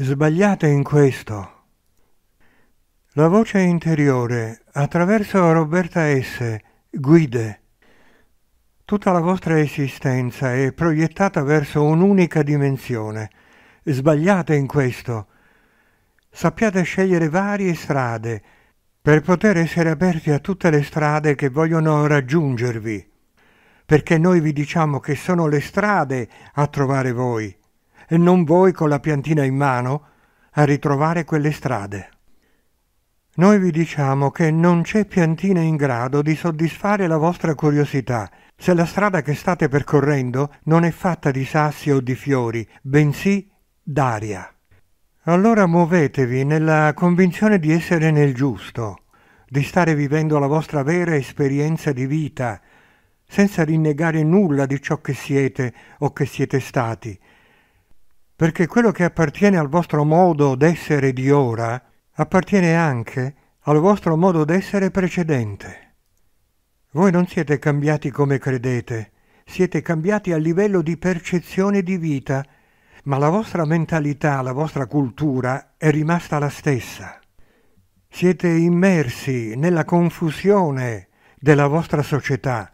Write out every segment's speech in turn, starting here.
Sbagliate in questo. La voce interiore, attraverso Roberta S., guide. Tutta la vostra esistenza è proiettata verso un'unica dimensione. Sbagliate in questo. Sappiate scegliere varie strade per poter essere aperti a tutte le strade che vogliono raggiungervi, perché noi vi diciamo che sono le strade a trovare voi e non voi con la piantina in mano a ritrovare quelle strade. Noi vi diciamo che non c'è piantina in grado di soddisfare la vostra curiosità se la strada che state percorrendo non è fatta di sassi o di fiori, bensì d'aria. Allora muovetevi nella convinzione di essere nel giusto, di stare vivendo la vostra vera esperienza di vita, senza rinnegare nulla di ciò che siete o che siete stati, perché quello che appartiene al vostro modo d'essere di ora appartiene anche al vostro modo d'essere precedente. Voi non siete cambiati come credete, siete cambiati a livello di percezione di vita, ma la vostra mentalità, la vostra cultura è rimasta la stessa. Siete immersi nella confusione della vostra società,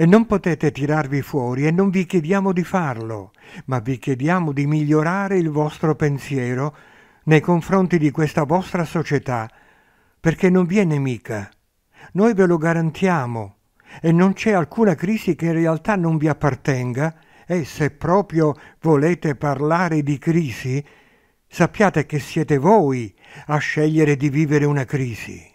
e non potete tirarvi fuori e non vi chiediamo di farlo, ma vi chiediamo di migliorare il vostro pensiero nei confronti di questa vostra società, perché non vi è nemica. Noi ve lo garantiamo e non c'è alcuna crisi che in realtà non vi appartenga e se proprio volete parlare di crisi, sappiate che siete voi a scegliere di vivere una crisi.